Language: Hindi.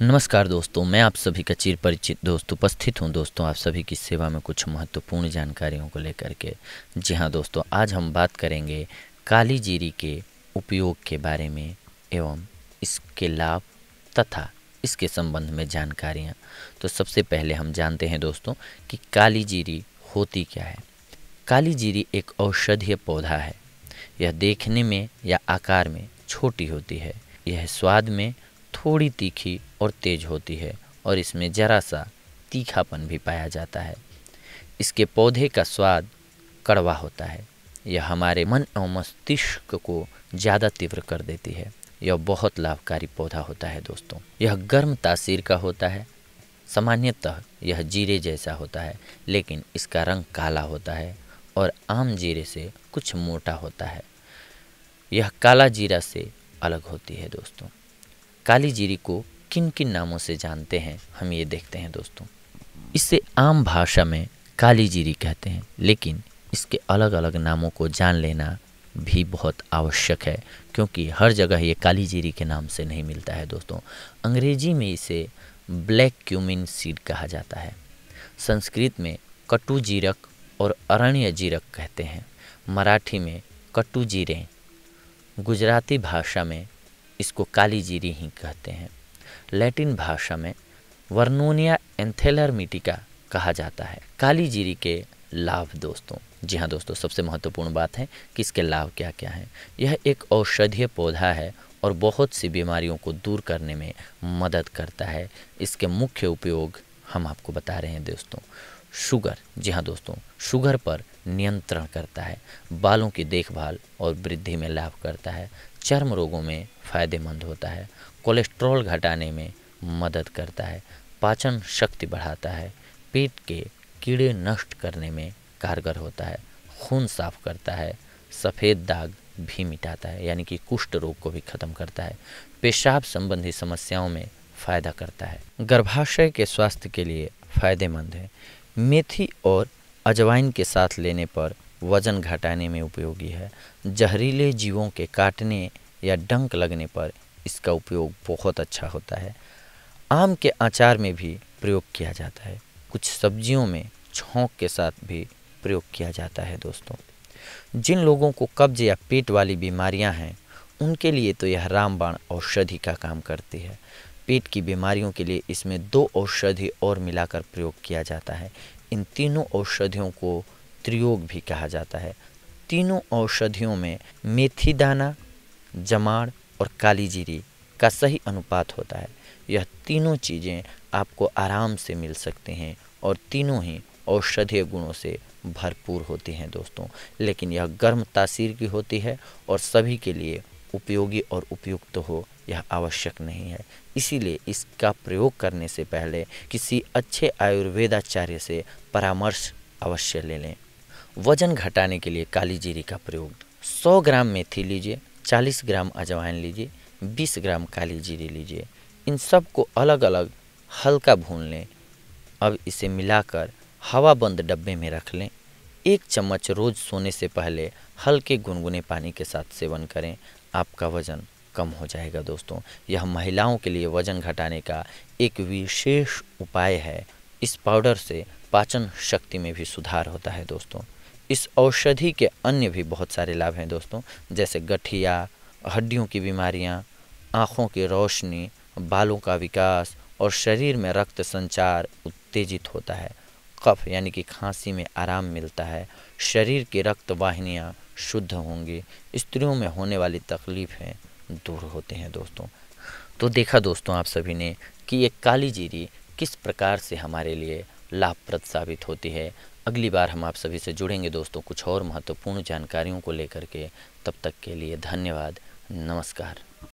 नमस्कार दोस्तों मैं आप सभी का चिर परिचित दोस्त उपस्थित हूं दोस्तों आप सभी की सेवा में कुछ महत्वपूर्ण जानकारियों को लेकर के जी हां दोस्तों आज हम बात करेंगे काली जीरी के उपयोग के बारे में एवं इसके लाभ तथा इसके संबंध में जानकारियां तो सबसे पहले हम जानते हैं दोस्तों कि काली जीरी होती क्या है काली जीरी एक औषधीय पौधा है यह देखने में या आकार में छोटी होती है यह स्वाद में थोड़ी तीखी और तेज होती है और इसमें ज़रा सा तीखापन भी पाया जाता है इसके पौधे का स्वाद कड़वा होता है यह हमारे मन और मस्तिष्क को ज़्यादा तीव्र कर देती है यह बहुत लाभकारी पौधा होता है दोस्तों यह गर्म तासीर का होता है सामान्यतः यह जीरे जैसा होता है लेकिन इसका रंग काला होता है और आम जीरे से कुछ मोटा होता है यह काला जीरा से अलग होती है दोस्तों काली जीरी को किन किन नामों से जानते हैं हम ये देखते हैं दोस्तों इसे आम भाषा में काली जीरी कहते हैं लेकिन इसके अलग अलग नामों को जान लेना भी बहुत आवश्यक है क्योंकि हर जगह ये काली जीरी के नाम से नहीं मिलता है दोस्तों अंग्रेजी में इसे ब्लैक क्यूमिन सीड कहा जाता है संस्कृत में कटु जीरक और अरण्य जीरक कहते हैं मराठी में कटु जीरे गुजराती भाषा में इसको काली जीरी ही कहते हैं लैटिन भाषा में वर्नोनिया मिटिका कहा जाता है काली जीरी के लाभ दोस्तों जी हाँ दोस्तों सबसे महत्वपूर्ण बात है कि इसके लाभ क्या क्या हैं यह एक औषधीय पौधा है और बहुत सी बीमारियों को दूर करने में मदद करता है इसके मुख्य उपयोग हम आपको बता रहे हैं दोस्तों शुगर जी हाँ दोस्तों शुगर पर नियंत्रण करता है बालों की देखभाल और वृद्धि में लाभ करता है चर्म रोगों में फ़ायदेमंद होता है कोलेस्ट्रॉल घटाने में मदद करता है पाचन शक्ति बढ़ाता है पेट के कीड़े नष्ट करने में कारगर होता है खून साफ करता है सफ़ेद दाग भी मिटाता है यानी कि कुष्ठ रोग को भी ख़त्म करता है पेशाब संबंधी समस्याओं में फ़ायदा करता है गर्भाशय के स्वास्थ्य के लिए फ़ायदेमंद है मेथी और अजवाइन के साथ लेने पर वज़न घटाने में उपयोगी है जहरीले जीवों के काटने या डंक लगने पर इसका उपयोग बहुत अच्छा होता है आम के अचार में भी प्रयोग किया जाता है कुछ सब्जियों में छोंक के साथ भी प्रयोग किया जाता है दोस्तों जिन लोगों को कब्ज या पेट वाली बीमारियां हैं उनके लिए तो यह रामबाण औषधि का काम करती है पेट की बीमारियों के लिए इसमें दो औषधि और मिलाकर प्रयोग किया जाता है इन तीनों औषधियों को त्रियोग भी कहा जाता है तीनों औषधियों में मेथी दाना जमाड़ और काली जीरी का सही अनुपात होता है यह तीनों चीज़ें आपको आराम से मिल सकते हैं और तीनों ही औषधीय गुणों से भरपूर होती हैं दोस्तों लेकिन यह गर्म तासीर की होती है और सभी के लिए उपयोगी और उपयुक्त हो यह आवश्यक नहीं है इसीलिए इसका प्रयोग करने से पहले किसी अच्छे आयुर्वेदाचार्य से परामर्श अवश्य ले लें वजन घटाने के लिए काली जीरी का प्रयोग 100 ग्राम मेथी लीजिए 40 ग्राम अजवाइन लीजिए 20 ग्राम काली जीरी लीजिए इन सब को अलग अलग हल्का भून लें अब इसे मिलाकर हवा बंद डब्बे में रख लें एक चम्मच रोज सोने से पहले हल्के गुनगुने पानी के साथ सेवन करें आपका वज़न कम हो जाएगा दोस्तों यह महिलाओं के लिए वज़न घटाने का एक विशेष उपाय है इस पाउडर से पाचन शक्ति में भी सुधार होता है दोस्तों इस औषधि के अन्य भी बहुत सारे लाभ हैं दोस्तों जैसे गठिया हड्डियों की बीमारियाँ आँखों की रोशनी बालों का विकास और शरीर में रक्त संचार उत्तेजित होता है कफ यानी कि खांसी में आराम मिलता है शरीर की रक्त वाहिनियाँ शुद्ध होंगी स्त्रियों में होने वाली तकलीफ़ें दूर होते हैं दोस्तों तो देखा दोस्तों आप सभी ने कि ये काली जीरी किस प्रकार से हमारे लिए लाभप्रद साबित होती है अगली बार हम आप सभी से जुड़ेंगे दोस्तों कुछ और महत्वपूर्ण जानकारियों को लेकर के तब तक के लिए धन्यवाद नमस्कार